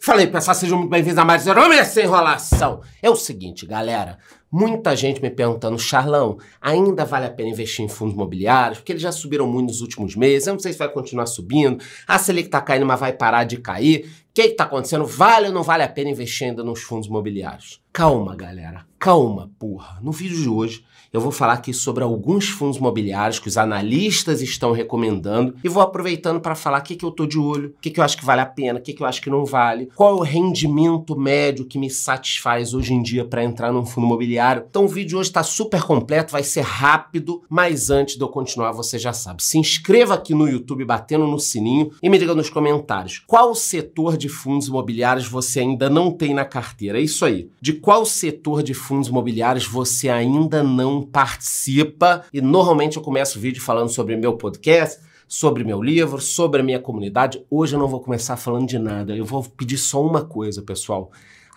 Falei, pessoal, sejam muito bem-vindos a mais um Homem Sem Enrolação. É o seguinte, galera. Muita gente me perguntando, Charlão, ainda vale a pena investir em fundos imobiliários? Porque eles já subiram muito nos últimos meses, eu não sei se vai continuar subindo, a Selic tá caindo, mas vai parar de cair. O que que tá acontecendo? Vale ou não vale a pena investir ainda nos fundos imobiliários? Calma, galera. Calma, porra. No vídeo de hoje, eu vou falar aqui sobre alguns fundos imobiliários que os analistas estão recomendando e vou aproveitando para falar o que, que eu tô de olho, o que, que eu acho que vale a pena, o que, que eu acho que não vale, qual é o rendimento médio que me satisfaz hoje em dia para entrar num fundo imobiliário. Então o vídeo de hoje está super completo, vai ser rápido, mas antes de eu continuar, você já sabe. Se inscreva aqui no YouTube batendo no sininho e me diga nos comentários qual setor de fundos imobiliários você ainda não tem na carteira. É isso aí. De qual setor de fundos imobiliários você ainda não participa. E normalmente eu começo o vídeo falando sobre meu podcast, sobre meu livro, sobre a minha comunidade. Hoje eu não vou começar falando de nada. Eu vou pedir só uma coisa, pessoal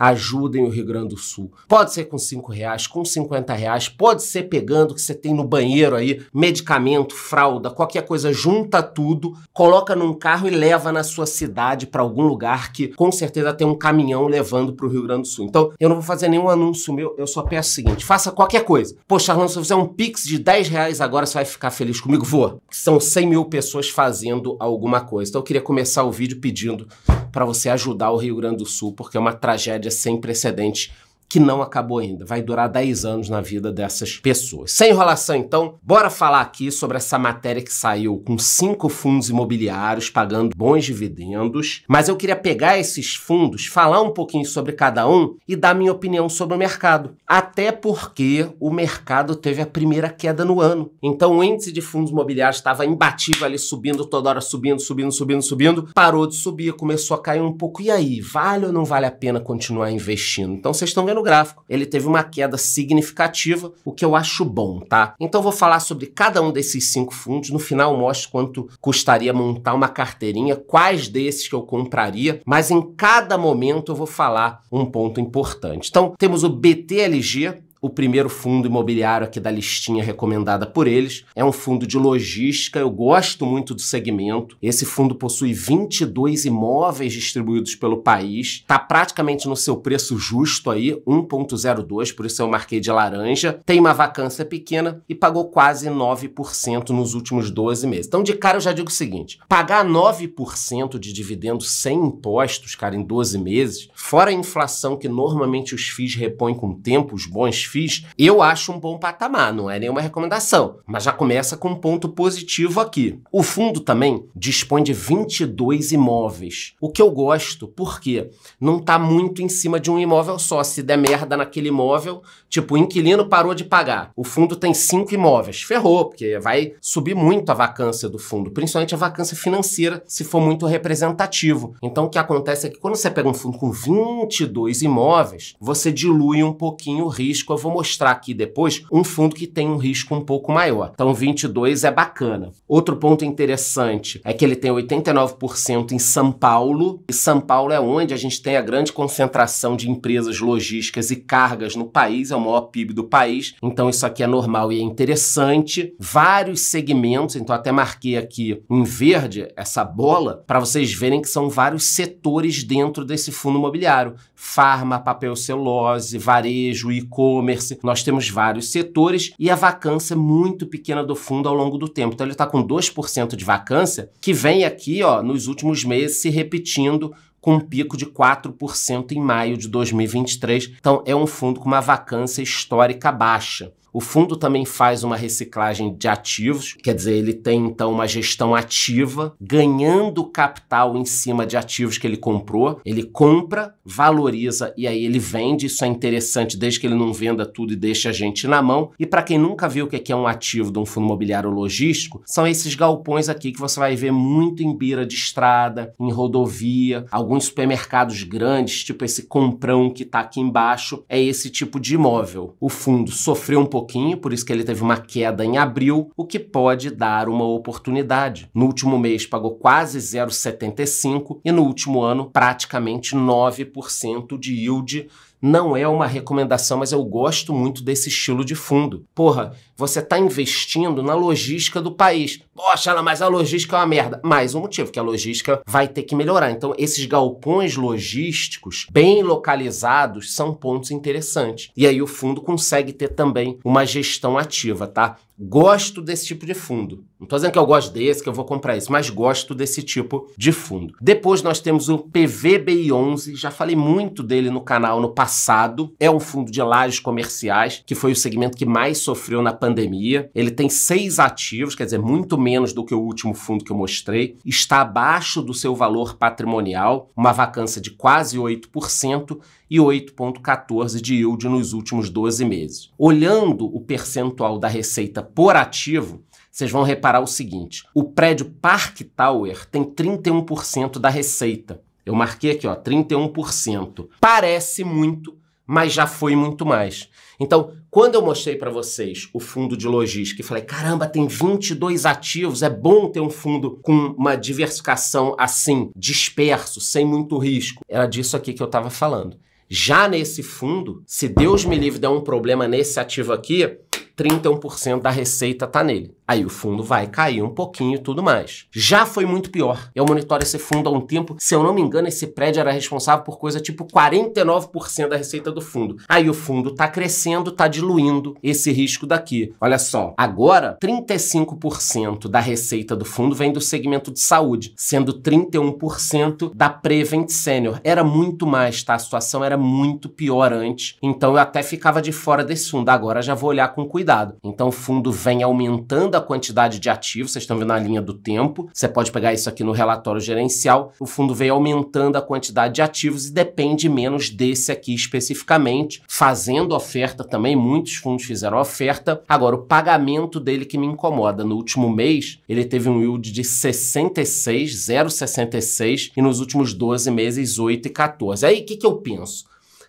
ajudem o Rio Grande do Sul. Pode ser com 5 reais, com 50 reais, pode ser pegando o que você tem no banheiro aí, medicamento, fralda, qualquer coisa, junta tudo, coloca num carro e leva na sua cidade para algum lugar que com certeza tem um caminhão levando para o Rio Grande do Sul. Então, eu não vou fazer nenhum anúncio meu, eu só peço o seguinte, faça qualquer coisa. Poxa, Arlan, se eu fizer um pix de 10 reais agora, você vai ficar feliz comigo? Vou. São 100 mil pessoas fazendo alguma coisa. Então, eu queria começar o vídeo pedindo para você ajudar o Rio Grande do Sul, porque é uma tragédia sem precedentes que não acabou ainda. Vai durar 10 anos na vida dessas pessoas. Sem enrolação, então, bora falar aqui sobre essa matéria que saiu com cinco fundos imobiliários pagando bons dividendos, mas eu queria pegar esses fundos, falar um pouquinho sobre cada um e dar minha opinião sobre o mercado. Até porque o mercado teve a primeira queda no ano. Então o índice de fundos imobiliários estava imbatível ali, subindo toda hora, subindo, subindo, subindo, subindo, parou de subir, começou a cair um pouco. E aí, vale ou não vale a pena continuar investindo? Então vocês estão vendo gráfico, ele teve uma queda significativa, o que eu acho bom, tá? Então vou falar sobre cada um desses cinco fundos, no final mostro quanto custaria montar uma carteirinha, quais desses que eu compraria, mas em cada momento eu vou falar um ponto importante. Então temos o BTLG, o primeiro fundo imobiliário aqui da listinha recomendada por eles é um fundo de logística. Eu gosto muito do segmento. Esse fundo possui 22 imóveis distribuídos pelo país. Está praticamente no seu preço justo aí, 1.02, por isso eu marquei de laranja. Tem uma vacância pequena e pagou quase 9% nos últimos 12 meses. Então, de cara, eu já digo o seguinte: pagar 9% de dividendo sem impostos, cara, em 12 meses, fora a inflação que normalmente os FIIs repõem com o tempo, os bons fiz, eu acho um bom patamar, não é nenhuma recomendação, mas já começa com um ponto positivo aqui. O fundo também dispõe de 22 imóveis, o que eu gosto, porque não está muito em cima de um imóvel só. Se der merda naquele imóvel, tipo, o inquilino parou de pagar, o fundo tem cinco imóveis, ferrou, porque vai subir muito a vacância do fundo, principalmente a vacância financeira, se for muito representativo. Então, o que acontece é que quando você pega um fundo com 22 imóveis, você dilui um pouquinho o risco vou mostrar aqui depois um fundo que tem um risco um pouco maior. Então 22 é bacana. Outro ponto interessante é que ele tem 89% em São Paulo, e São Paulo é onde a gente tem a grande concentração de empresas logísticas e cargas no país, é o maior PIB do país. Então isso aqui é normal e é interessante. Vários segmentos, então até marquei aqui em verde essa bola para vocês verem que são vários setores dentro desse fundo imobiliário farma, papel celulose, varejo, e-commerce. Nós temos vários setores e a vacância é muito pequena do fundo ao longo do tempo. Então ele está com 2% de vacância que vem aqui, ó, nos últimos meses se repetindo com um pico de 4% em maio de 2023. Então é um fundo com uma vacância histórica baixa. O fundo também faz uma reciclagem de ativos, quer dizer, ele tem então uma gestão ativa, ganhando capital em cima de ativos que ele comprou. Ele compra, valoriza e aí ele vende. Isso é interessante, desde que ele não venda tudo e deixe a gente na mão. E para quem nunca viu o é que é um ativo de um fundo imobiliário logístico, são esses galpões aqui que você vai ver muito em beira de estrada, em rodovia, alguns supermercados grandes, tipo esse comprão que está aqui embaixo, é esse tipo de imóvel. O fundo sofreu um pouco pouquinho, por isso que ele teve uma queda em abril, o que pode dar uma oportunidade. No último mês pagou quase 0,75 e no último ano praticamente 9% de yield não é uma recomendação, mas eu gosto muito desse estilo de fundo. Porra, você está investindo na logística do país. Poxa, mas a logística é uma merda. Mais um motivo, que a logística vai ter que melhorar. Então, esses galpões logísticos bem localizados são pontos interessantes. E aí o fundo consegue ter também uma gestão ativa, tá? gosto desse tipo de fundo. Não estou dizendo que eu gosto desse, que eu vou comprar isso, mas gosto desse tipo de fundo. Depois nós temos o PVBI11, já falei muito dele no canal no passado. É um fundo de lajes comerciais, que foi o segmento que mais sofreu na pandemia. Ele tem seis ativos, quer dizer, muito menos do que o último fundo que eu mostrei. Está abaixo do seu valor patrimonial, uma vacância de quase 8% e 8,14 de yield nos últimos 12 meses. Olhando o percentual da receita por ativo, vocês vão reparar o seguinte: o prédio Park Tower tem 31% da receita. Eu marquei aqui, ó, 31%. Parece muito, mas já foi muito mais. Então, quando eu mostrei para vocês o fundo de logística e falei, caramba, tem 22 ativos, é bom ter um fundo com uma diversificação assim, disperso, sem muito risco. Era disso aqui que eu estava falando. Já nesse fundo, se Deus me livre der um problema nesse ativo aqui, 31% da receita está nele aí o fundo vai cair um pouquinho e tudo mais. Já foi muito pior. Eu é monitoro esse fundo há um tempo, se eu não me engano, esse prédio era responsável por coisa tipo 49% da receita do fundo. Aí o fundo tá crescendo, tá diluindo esse risco daqui. Olha só, agora 35% da receita do fundo vem do segmento de saúde, sendo 31% da Prevent Senior. Era muito mais, tá? A situação era muito pior antes, então eu até ficava de fora desse fundo. Agora já vou olhar com cuidado. Então o fundo vem aumentando aumentando a quantidade de ativos, vocês estão vendo na linha do tempo, você pode pegar isso aqui no relatório gerencial, o fundo veio aumentando a quantidade de ativos e depende menos desse aqui especificamente, fazendo oferta também, muitos fundos fizeram oferta, agora o pagamento dele que me incomoda, no último mês ele teve um yield de 66, 0,66 e nos últimos 12 meses 8 e 14. Aí o que, que eu penso?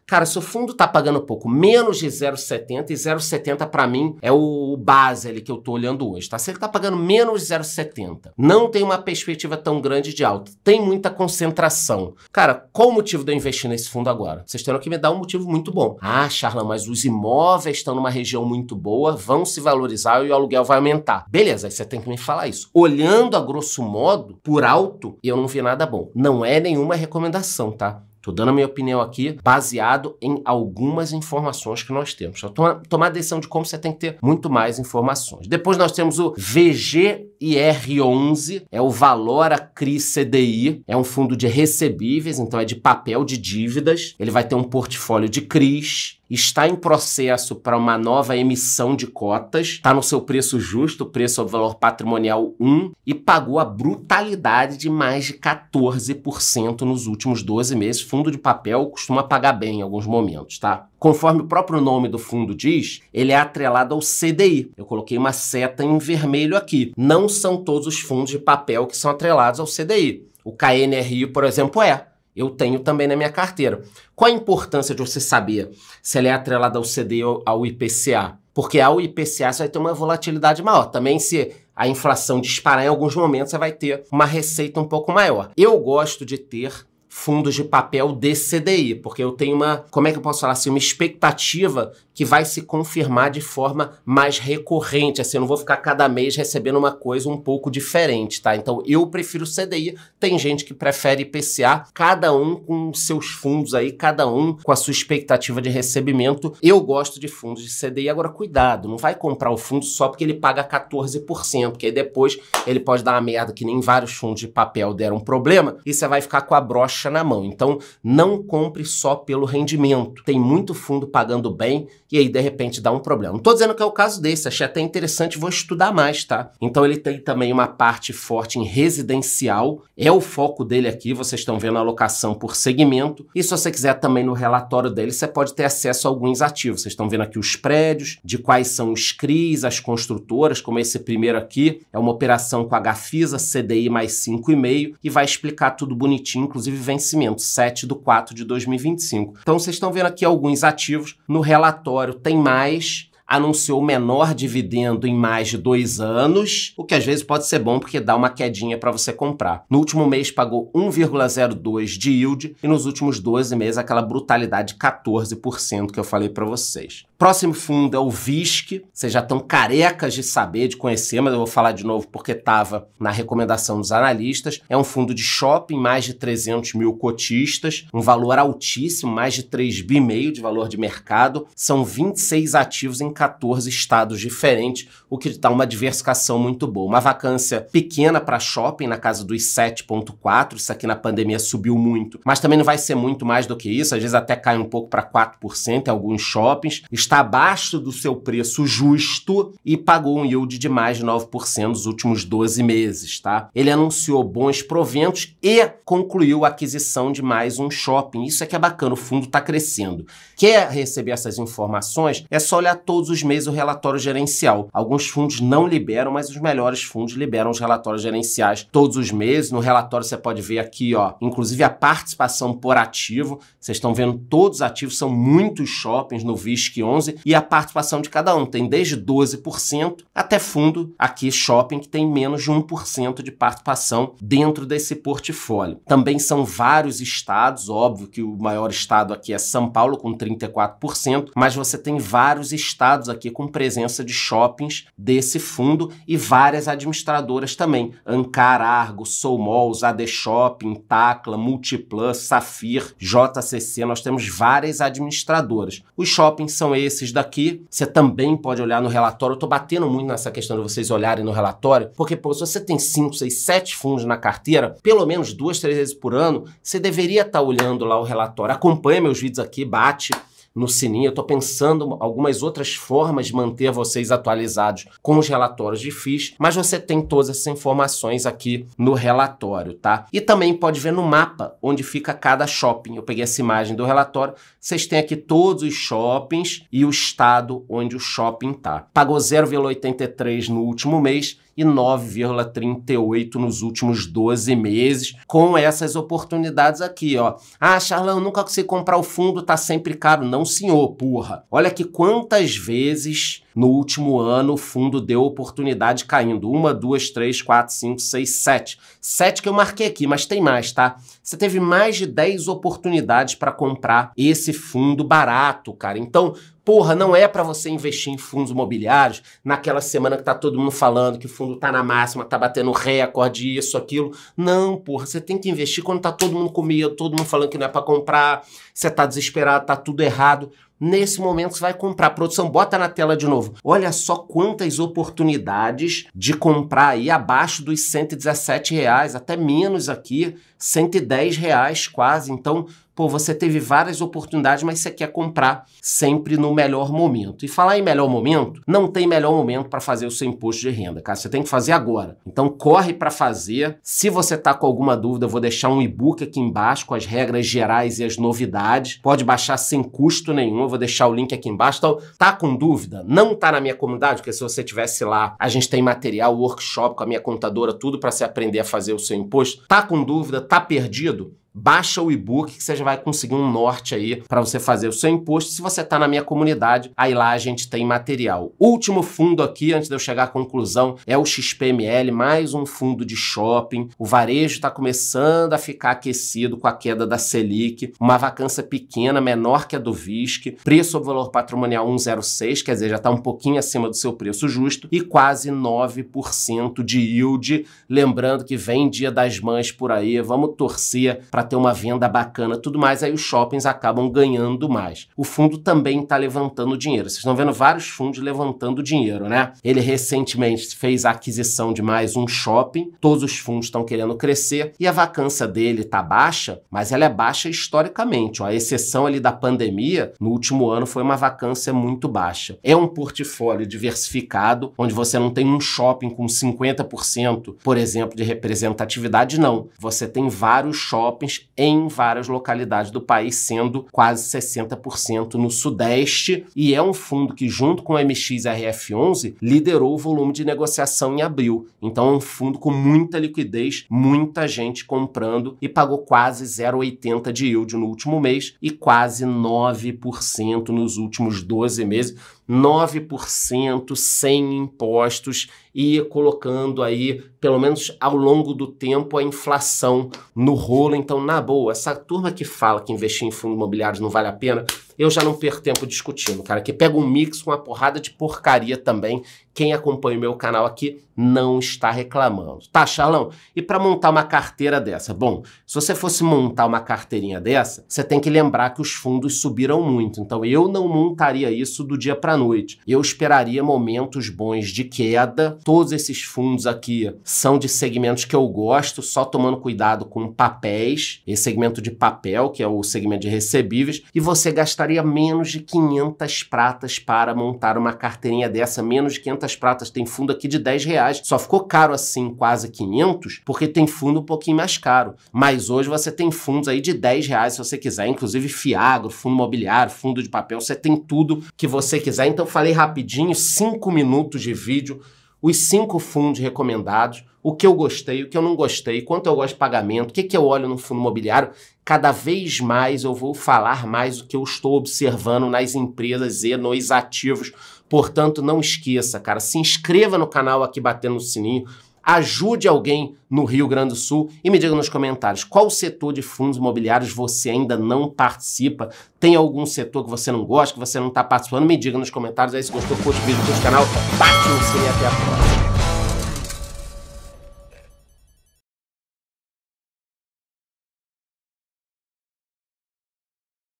Cara, se o fundo tá pagando pouco, menos de 0,70, e 0,70 para mim é o base ali que eu tô olhando hoje, tá? Se ele tá pagando menos de 0,70, não tem uma perspectiva tão grande de alta, tem muita concentração. Cara, qual o motivo de eu investir nesse fundo agora? Vocês terão que me dar um motivo muito bom. Ah, Charla, mas os imóveis estão numa região muito boa, vão se valorizar e o aluguel vai aumentar. Beleza, aí você tem que me falar isso. Olhando a grosso modo, por alto, eu não vi nada bom. Não é nenhuma recomendação, tá? Estou dando a minha opinião aqui baseado em algumas informações que nós temos. Então, tomar a decisão de como você tem que ter muito mais informações. Depois nós temos o VG IR11 é o Valora CRI CDI, é um fundo de recebíveis, então é de papel de dívidas. Ele vai ter um portfólio de CRIs, está em processo para uma nova emissão de cotas, está no seu preço justo, preço ao valor patrimonial 1, e pagou a brutalidade de mais de 14% nos últimos 12 meses. Fundo de papel costuma pagar bem em alguns momentos, tá? Conforme o próprio nome do fundo diz, ele é atrelado ao CDI. Eu coloquei uma seta em vermelho aqui. Não são todos os fundos de papel que são atrelados ao CDI. O KNRI, por exemplo, é. Eu tenho também na minha carteira. Qual a importância de você saber se ele é atrelado ao CDI ou ao IPCA? Porque ao IPCA você vai ter uma volatilidade maior. Também se a inflação disparar em alguns momentos, você vai ter uma receita um pouco maior. Eu gosto de ter fundos de papel de CDI, porque eu tenho uma, como é que eu posso falar assim, uma expectativa que vai se confirmar de forma mais recorrente. Assim, eu não vou ficar cada mês recebendo uma coisa um pouco diferente, tá? Então eu prefiro CDI, tem gente que prefere IPCA, cada um com seus fundos aí, cada um com a sua expectativa de recebimento. Eu gosto de fundos de CDI, agora cuidado, não vai comprar o fundo só porque ele paga 14%, porque aí depois ele pode dar uma merda que nem vários fundos de papel deram problema e você vai ficar com a brocha na mão. Então não compre só pelo rendimento. Tem muito fundo pagando bem e aí de repente dá um problema. Não tô dizendo que é o caso desse, achei até interessante, vou estudar mais, tá? Então ele tem também uma parte forte em residencial, é o foco dele aqui, vocês estão vendo a alocação por segmento, e se você quiser também no relatório dele, você pode ter acesso a alguns ativos. Vocês estão vendo aqui os prédios, de quais são os CRIs, as construtoras, como esse primeiro aqui, é uma operação com a Gafisa, CDI mais 5,5, e vai explicar tudo bonitinho, inclusive vencimento, 7 de 4 de 2025. Então vocês estão vendo aqui alguns ativos no relatório laboratório tem mais anunciou o menor dividendo em mais de dois anos, o que às vezes pode ser bom porque dá uma quedinha para você comprar. No último mês pagou 1,02 de yield e nos últimos 12 meses aquela brutalidade de 14% que eu falei para vocês. Próximo fundo é o VISC. Vocês já estão carecas de saber, de conhecer, mas eu vou falar de novo porque estava na recomendação dos analistas. É um fundo de shopping, mais de 300 mil cotistas, um valor altíssimo, mais de 3,5 de valor de mercado. São 26 ativos em cada 14 estados diferentes, o que dá uma diversificação muito boa. Uma vacância pequena para shopping, na casa dos 7,4%, isso aqui na pandemia subiu muito, mas também não vai ser muito mais do que isso, às vezes até cai um pouco para 4% em alguns shoppings. Está abaixo do seu preço justo e pagou um yield de mais de 9% nos últimos 12 meses, tá? Ele anunciou bons proventos e concluiu a aquisição de mais um shopping. Isso é que é bacana, o fundo está crescendo. Quer receber essas informações? É só olhar todo todos os meses o relatório gerencial. Alguns fundos não liberam, mas os melhores fundos liberam os relatórios gerenciais todos os meses. No relatório você pode ver aqui, ó, inclusive a participação por ativo. Vocês estão vendo todos os ativos, são muitos shoppings no VISC 11 e a participação de cada um tem desde 12% até fundo aqui shopping que tem menos de 1% de participação dentro desse portfólio. Também são vários estados, óbvio que o maior estado aqui é São Paulo com 34%, mas você tem vários estados aqui com presença de shoppings desse fundo e várias administradoras também. Ancar, Argo, malls AD Shopping, Tacla, multiplus Safir, JCC, nós temos várias administradoras. Os shoppings são esses daqui, você também pode olhar no relatório, eu tô batendo muito nessa questão de vocês olharem no relatório, porque pô, se você tem 5, 6, 7 fundos na carteira, pelo menos duas, três vezes por ano, você deveria estar tá olhando lá o relatório. Acompanhe meus vídeos aqui, bate no sininho. Eu estou pensando algumas outras formas de manter vocês atualizados com os relatórios de FIIs, mas você tem todas essas informações aqui no relatório, tá? E também pode ver no mapa onde fica cada shopping. Eu peguei essa imagem do relatório. Vocês têm aqui todos os shoppings e o estado onde o shopping tá. Pagou 0,83 no último mês e 9,38 nos últimos 12 meses, com essas oportunidades aqui, ó. Ah, Charlão, nunca consegui comprar o fundo, tá sempre caro. Não, senhor, porra. Olha que quantas vezes no último ano, o fundo deu oportunidade caindo. Uma, duas, três, quatro, cinco, seis, sete. Sete que eu marquei aqui, mas tem mais, tá? Você teve mais de 10 oportunidades para comprar esse fundo barato, cara. Então, Porra, não é para você investir em fundos imobiliários naquela semana que tá todo mundo falando que o fundo tá na máxima, tá batendo recorde, isso, aquilo. Não, porra, você tem que investir quando tá todo mundo com medo, todo mundo falando que não é para comprar, você tá desesperado, tá tudo errado. Nesse momento você vai comprar. Produção, bota na tela de novo. Olha só quantas oportunidades de comprar aí abaixo dos 117 reais, até menos aqui, 110 reais quase. Então, Pô, você teve várias oportunidades, mas você quer comprar sempre no melhor momento. E falar em melhor momento, não tem melhor momento para fazer o seu imposto de renda, cara. Você tem que fazer agora. Então corre para fazer. Se você tá com alguma dúvida, eu vou deixar um e-book aqui embaixo com as regras gerais e as novidades. Pode baixar sem custo nenhum. Eu vou deixar o link aqui embaixo. Então, tá com dúvida? Não tá na minha comunidade, porque se você tivesse lá, a gente tem material, workshop com a minha contadora, tudo para você aprender a fazer o seu imposto. Tá com dúvida? Tá perdido? baixa o e-book que você já vai conseguir um norte aí para você fazer o seu imposto. Se você está na minha comunidade, aí lá a gente tem material. Último fundo aqui, antes de eu chegar à conclusão, é o XPML, mais um fundo de shopping. O varejo está começando a ficar aquecido com a queda da Selic, uma vacância pequena, menor que a do VISC, preço sobre valor patrimonial 1,06, quer dizer, já está um pouquinho acima do seu preço justo, e quase 9% de yield. Lembrando que vem dia das mães por aí, vamos torcer para para ter uma venda bacana, tudo mais, aí os shoppings acabam ganhando mais. O fundo também está levantando dinheiro. Vocês estão vendo vários fundos levantando dinheiro, né? Ele recentemente fez a aquisição de mais um shopping, todos os fundos estão querendo crescer e a vacância dele está baixa, mas ela é baixa historicamente. Ó. A exceção ali da pandemia, no último ano, foi uma vacância muito baixa. É um portfólio diversificado, onde você não tem um shopping com 50%, por exemplo, de representatividade, não. Você tem vários shoppings em várias localidades do país, sendo quase 60% no Sudeste, e é um fundo que, junto com o MXRF11, liderou o volume de negociação em abril. Então, é um fundo com muita liquidez, muita gente comprando e pagou quase 0,80 de yield no último mês e quase 9% nos últimos 12 meses 9% sem impostos e colocando aí, pelo menos ao longo do tempo, a inflação no rolo. Então, na boa, essa turma que fala que investir em fundo imobiliário não vale a pena, eu já não perco tempo discutindo, cara. Que pega um mix com uma porrada de porcaria também. Quem acompanha o meu canal aqui não está reclamando. Tá, Charlão? E para montar uma carteira dessa? Bom, se você fosse montar uma carteirinha dessa, você tem que lembrar que os fundos subiram muito. Então eu não montaria isso do dia para noite. Eu esperaria momentos bons de queda. Todos esses fundos aqui são de segmentos que eu gosto, só tomando cuidado com papéis, esse segmento de papel, que é o segmento de recebíveis, e você gastar custaria menos de 500 pratas para montar uma carteirinha dessa. Menos de 500 pratas. Tem fundo aqui de 10 reais. Só ficou caro assim, quase 500, porque tem fundo um pouquinho mais caro. Mas hoje você tem fundos aí de 10 reais se você quiser. Inclusive Fiagro, fundo imobiliário, fundo de papel. Você tem tudo que você quiser. Então falei rapidinho, 5 minutos de vídeo. Os cinco fundos recomendados o que eu gostei, o que eu não gostei, quanto eu gosto de pagamento, o que, que eu olho no fundo imobiliário, cada vez mais eu vou falar mais o que eu estou observando nas empresas e nos ativos. Portanto, não esqueça, cara, se inscreva no canal aqui batendo o sininho, ajude alguém no Rio Grande do Sul e me diga nos comentários qual setor de fundos imobiliários você ainda não participa. Tem algum setor que você não gosta, que você não está participando? Me diga nos comentários aí se gostou, curte o vídeo, curte o canal, bate no sininho até a próxima.